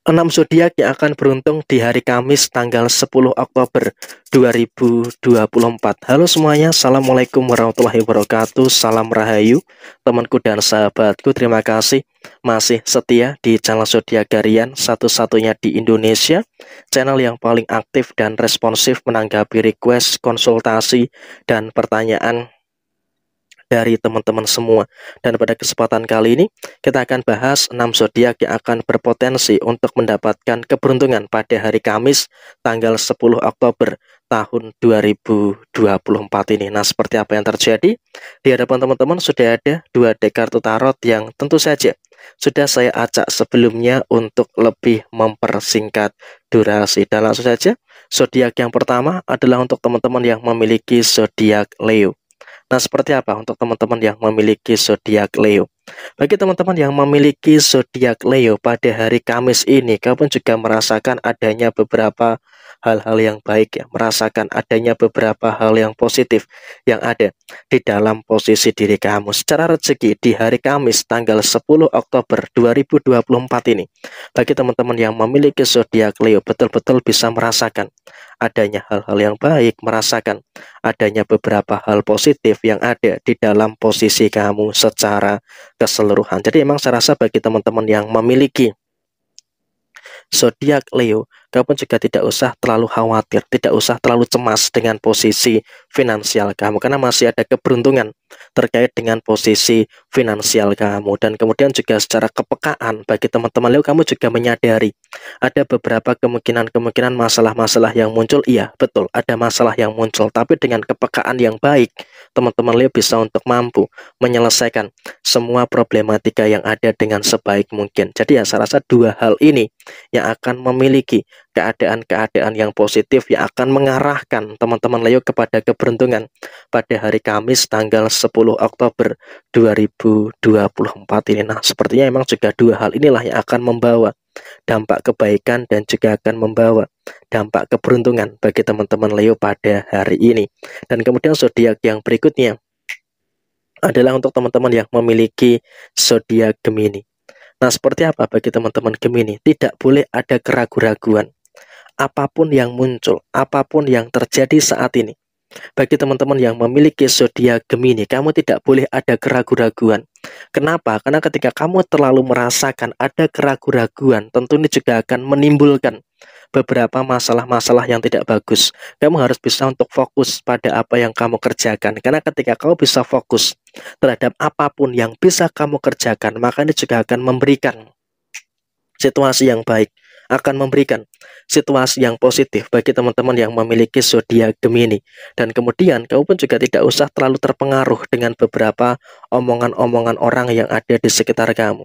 6 zodiak yang akan beruntung di hari Kamis tanggal 10 Oktober 2024. Halo semuanya, Assalamualaikum warahmatullahi wabarakatuh, salam rahayu, temanku dan sahabatku, terima kasih masih setia di channel Zodiak Garian, satu-satunya di Indonesia, channel yang paling aktif dan responsif menanggapi request, konsultasi, dan pertanyaan dari teman-teman semua. Dan pada kesempatan kali ini, kita akan bahas 6 zodiak yang akan berpotensi untuk mendapatkan keberuntungan pada hari Kamis tanggal 10 Oktober tahun 2024 ini. Nah, seperti apa yang terjadi? Di hadapan teman-teman sudah ada dua dek kartu tarot yang tentu saja sudah saya acak sebelumnya untuk lebih mempersingkat durasi. Dan langsung saja, zodiak yang pertama adalah untuk teman-teman yang memiliki zodiak Leo. Nah, seperti apa untuk teman-teman yang memiliki zodiak Leo? Bagi teman-teman yang memiliki zodiak Leo pada hari Kamis ini, kamu juga merasakan adanya beberapa hal-hal yang baik ya, merasakan adanya beberapa hal yang positif yang ada di dalam posisi diri kamu. Secara rezeki di hari Kamis tanggal 10 Oktober 2024 ini, bagi teman-teman yang memiliki zodiak Leo betul-betul bisa merasakan adanya hal-hal yang baik, merasakan adanya beberapa hal positif yang ada di dalam posisi kamu secara keseluruhan. Jadi emang saya rasa bagi teman-teman yang memiliki zodiak Leo, kamu pun juga tidak usah terlalu khawatir, tidak usah terlalu cemas dengan posisi finansial kamu karena masih ada keberuntungan terkait dengan posisi finansial kamu dan kemudian juga secara kepekaan bagi teman-teman Leo kamu juga menyadari ada beberapa kemungkinan-kemungkinan masalah-masalah yang muncul iya betul ada masalah yang muncul tapi dengan kepekaan yang baik teman-teman Leo bisa untuk mampu menyelesaikan semua problematika yang ada dengan sebaik mungkin. Jadi ya saya rasa dua hal ini yang akan memiliki keadaan-keadaan yang positif yang akan mengarahkan teman-teman Leo kepada keberuntungan pada hari Kamis tanggal 10 Oktober 2024 ini. Nah, sepertinya memang juga dua hal inilah yang akan membawa dampak kebaikan dan juga akan membawa dampak keberuntungan bagi teman-teman Leo pada hari ini. Dan kemudian zodiak yang berikutnya adalah untuk teman-teman yang memiliki zodiak Gemini. Nah, seperti apa bagi teman-teman Gemini? Tidak boleh ada keraguan-raguan. Apapun yang muncul, apapun yang terjadi saat ini, bagi teman-teman yang memiliki zodiak Gemini, kamu tidak boleh ada keraguan-raguan. Kenapa? Karena ketika kamu terlalu merasakan ada keraguan-raguan, tentu ini juga akan menimbulkan beberapa masalah-masalah yang tidak bagus. Kamu harus bisa untuk fokus pada apa yang kamu kerjakan. Karena ketika kamu bisa fokus terhadap apapun yang bisa kamu kerjakan, maka ini juga akan memberikan situasi yang baik akan memberikan situasi yang positif bagi teman-teman yang memiliki zodiak Gemini. Dan kemudian kamu pun juga tidak usah terlalu terpengaruh dengan beberapa omongan-omongan orang yang ada di sekitar kamu.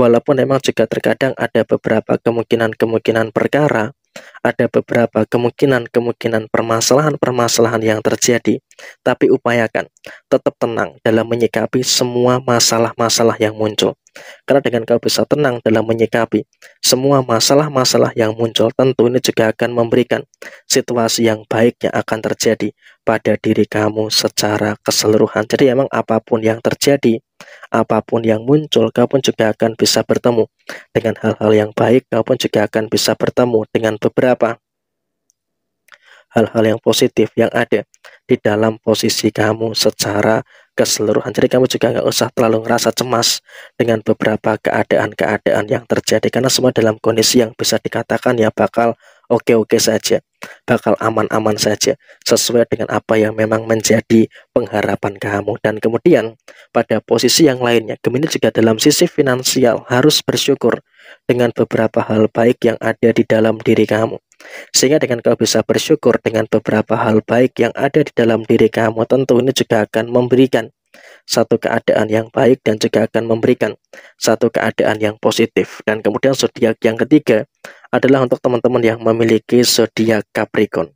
Walaupun memang juga terkadang ada beberapa kemungkinan-kemungkinan perkara ada beberapa kemungkinan-kemungkinan permasalahan-permasalahan yang terjadi, tapi upayakan tetap tenang dalam menyikapi semua masalah-masalah yang muncul. Karena dengan kau bisa tenang dalam menyikapi semua masalah-masalah yang muncul, tentu ini juga akan memberikan situasi yang baik yang akan terjadi pada diri kamu secara keseluruhan. Jadi emang apapun yang terjadi, apapun yang muncul, kau pun juga akan bisa bertemu dengan hal-hal yang baik, kau pun juga akan bisa bertemu dengan beberapa hal-hal yang positif yang ada di dalam posisi kamu secara keseluruhan. Jadi kamu juga nggak usah terlalu ngerasa cemas dengan beberapa keadaan-keadaan yang terjadi karena semua dalam kondisi yang bisa dikatakan ya bakal oke-oke saja bakal aman-aman saja sesuai dengan apa yang memang menjadi pengharapan kamu. Dan kemudian pada posisi yang lainnya, Gemini juga dalam sisi finansial harus bersyukur dengan beberapa hal baik yang ada di dalam diri kamu. Sehingga dengan kau bisa bersyukur dengan beberapa hal baik yang ada di dalam diri kamu, tentu ini juga akan memberikan satu keadaan yang baik dan juga akan memberikan satu keadaan yang positif. Dan kemudian zodiak yang ketiga adalah untuk teman-teman yang memiliki zodiak Capricorn.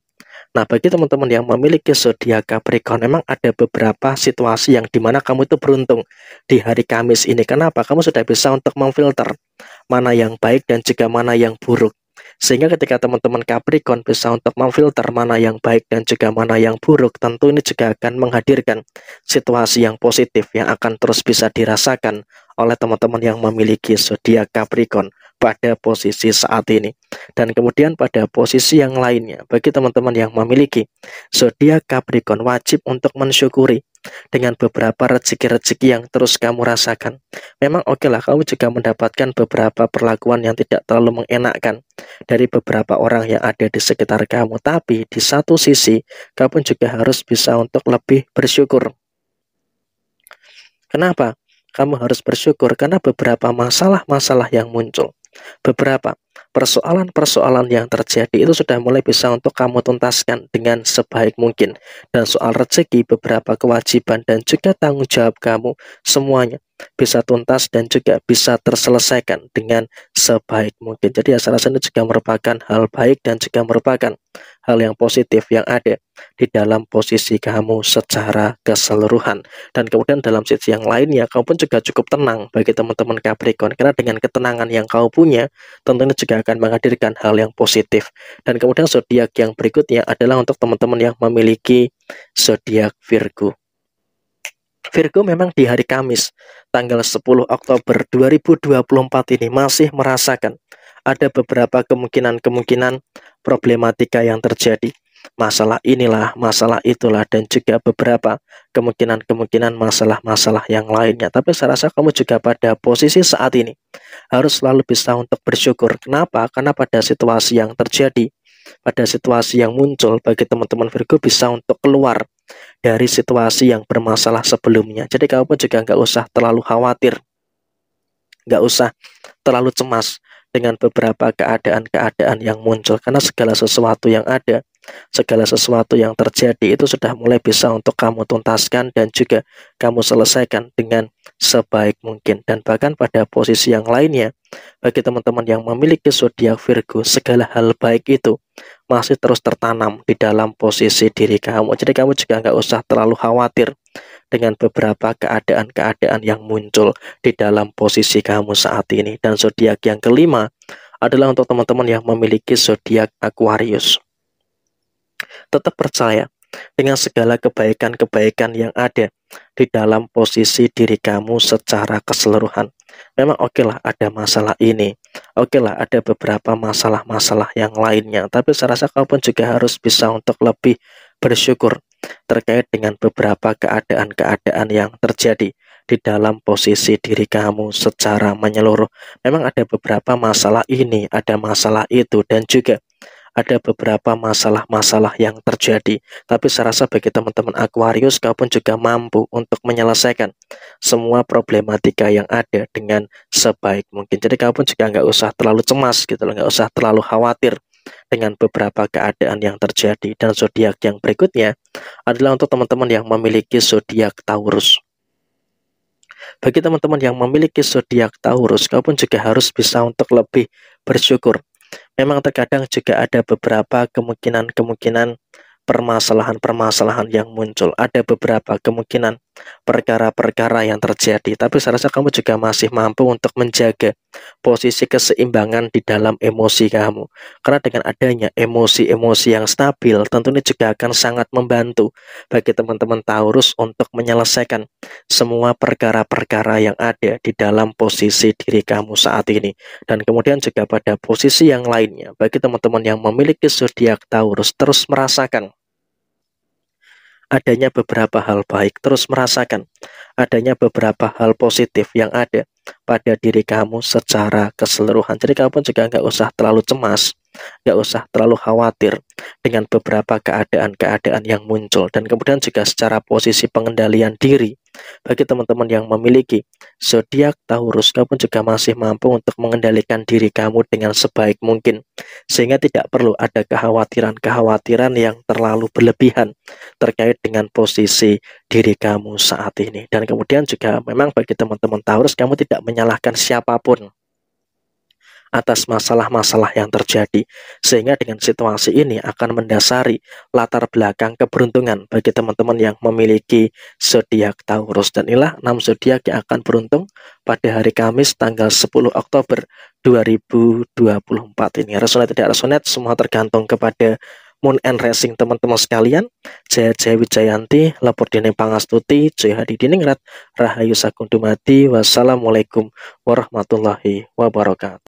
Nah, bagi teman-teman yang memiliki zodiak Capricorn, memang ada beberapa situasi yang dimana kamu itu beruntung di hari Kamis ini. Kenapa? Kamu sudah bisa untuk memfilter mana yang baik dan juga mana yang buruk. Sehingga ketika teman-teman Capricorn bisa untuk memfilter mana yang baik dan juga mana yang buruk, tentu ini juga akan menghadirkan situasi yang positif yang akan terus bisa dirasakan oleh teman-teman yang memiliki zodiak Capricorn pada posisi saat ini dan kemudian pada posisi yang lainnya bagi teman-teman yang memiliki zodiak Capricorn wajib untuk mensyukuri dengan beberapa rezeki-rezeki yang terus kamu rasakan. Memang oke okay lah kamu juga mendapatkan beberapa perlakuan yang tidak terlalu mengenakkan dari beberapa orang yang ada di sekitar kamu, tapi di satu sisi kamu juga harus bisa untuk lebih bersyukur. Kenapa? Kamu harus bersyukur karena beberapa masalah-masalah yang muncul Beberapa persoalan-persoalan yang terjadi itu sudah mulai bisa untuk kamu tuntaskan dengan sebaik mungkin. Dan soal rezeki, beberapa kewajiban dan juga tanggung jawab kamu semuanya bisa tuntas dan juga bisa terselesaikan dengan sebaik mungkin. Jadi asal ini juga merupakan hal baik dan juga merupakan hal yang positif yang ada di dalam posisi kamu secara keseluruhan. Dan kemudian dalam sisi yang lainnya, kamu pun juga cukup tenang bagi teman-teman Capricorn. Karena dengan ketenangan yang kau punya, tentunya juga akan menghadirkan hal yang positif. Dan kemudian zodiak yang berikutnya adalah untuk teman-teman yang memiliki zodiak Virgo. Virgo memang di hari Kamis, tanggal 10 Oktober 2024 ini masih merasakan ada beberapa kemungkinan-kemungkinan problematika yang terjadi. Masalah inilah, masalah itulah, dan juga beberapa kemungkinan-kemungkinan masalah-masalah yang lainnya. Tapi saya rasa kamu juga pada posisi saat ini harus selalu bisa untuk bersyukur. Kenapa? Karena pada situasi yang terjadi, pada situasi yang muncul bagi teman-teman Virgo bisa untuk keluar dari situasi yang bermasalah sebelumnya. Jadi kamu juga nggak usah terlalu khawatir, nggak usah terlalu cemas dengan beberapa keadaan-keadaan yang muncul karena segala sesuatu yang ada segala sesuatu yang terjadi itu sudah mulai bisa untuk kamu tuntaskan dan juga kamu selesaikan dengan sebaik mungkin dan bahkan pada posisi yang lainnya bagi teman-teman yang memiliki zodiak Virgo segala hal baik itu masih terus tertanam di dalam posisi diri kamu. Jadi kamu juga nggak usah terlalu khawatir dengan beberapa keadaan-keadaan yang muncul di dalam posisi kamu saat ini. Dan zodiak yang kelima adalah untuk teman-teman yang memiliki zodiak Aquarius. Tetap percaya dengan segala kebaikan-kebaikan yang ada di dalam posisi diri kamu secara keseluruhan memang oke okay lah ada masalah ini oke okay lah ada beberapa masalah-masalah yang lainnya tapi saya rasa kau pun juga harus bisa untuk lebih bersyukur terkait dengan beberapa keadaan-keadaan yang terjadi di dalam posisi diri kamu secara menyeluruh. Memang ada beberapa masalah ini, ada masalah itu, dan juga ada beberapa masalah-masalah yang terjadi. Tapi saya rasa bagi teman-teman Aquarius, kau pun juga mampu untuk menyelesaikan semua problematika yang ada dengan sebaik mungkin. Jadi kau pun juga nggak usah terlalu cemas gitu loh, nggak usah terlalu khawatir dengan beberapa keadaan yang terjadi. Dan zodiak yang berikutnya adalah untuk teman-teman yang memiliki zodiak Taurus. Bagi teman-teman yang memiliki zodiak Taurus, kau pun juga harus bisa untuk lebih bersyukur memang terkadang juga ada beberapa kemungkinan-kemungkinan permasalahan-permasalahan yang muncul. Ada beberapa kemungkinan perkara-perkara yang terjadi, tapi saya rasa kamu juga masih mampu untuk menjaga posisi keseimbangan di dalam emosi kamu. Karena dengan adanya emosi-emosi yang stabil, tentu ini juga akan sangat membantu bagi teman-teman Taurus untuk menyelesaikan semua perkara-perkara yang ada di dalam posisi diri kamu saat ini. Dan kemudian juga pada posisi yang lainnya, bagi teman-teman yang memiliki zodiak Taurus terus merasakan adanya beberapa hal baik, terus merasakan adanya beberapa hal positif yang ada pada diri kamu secara keseluruhan. Jadi kamu pun juga nggak usah terlalu cemas, nggak usah terlalu khawatir dengan beberapa keadaan-keadaan yang muncul. Dan kemudian juga secara posisi pengendalian diri, bagi teman-teman yang memiliki zodiak Taurus, kamu juga masih mampu untuk mengendalikan diri kamu dengan sebaik mungkin, sehingga tidak perlu ada kekhawatiran-kekhawatiran yang terlalu berlebihan terkait dengan posisi diri kamu saat ini. Dan kemudian juga memang bagi teman-teman Taurus, kamu tidak menyalahkan siapapun atas masalah-masalah yang terjadi. Sehingga dengan situasi ini akan mendasari latar belakang keberuntungan bagi teman-teman yang memiliki zodiak Taurus. Dan inilah 6 zodiak yang akan beruntung pada hari Kamis tanggal 10 Oktober 2024 ini. Resonate tidak resonate semua tergantung kepada Moon and Racing teman-teman sekalian. Jaya Jaya Wijayanti, Lapor Dini Pangastuti, Jaya Hadi Diningrat, Rahayu Sagundumati, Wassalamualaikum warahmatullahi wabarakatuh.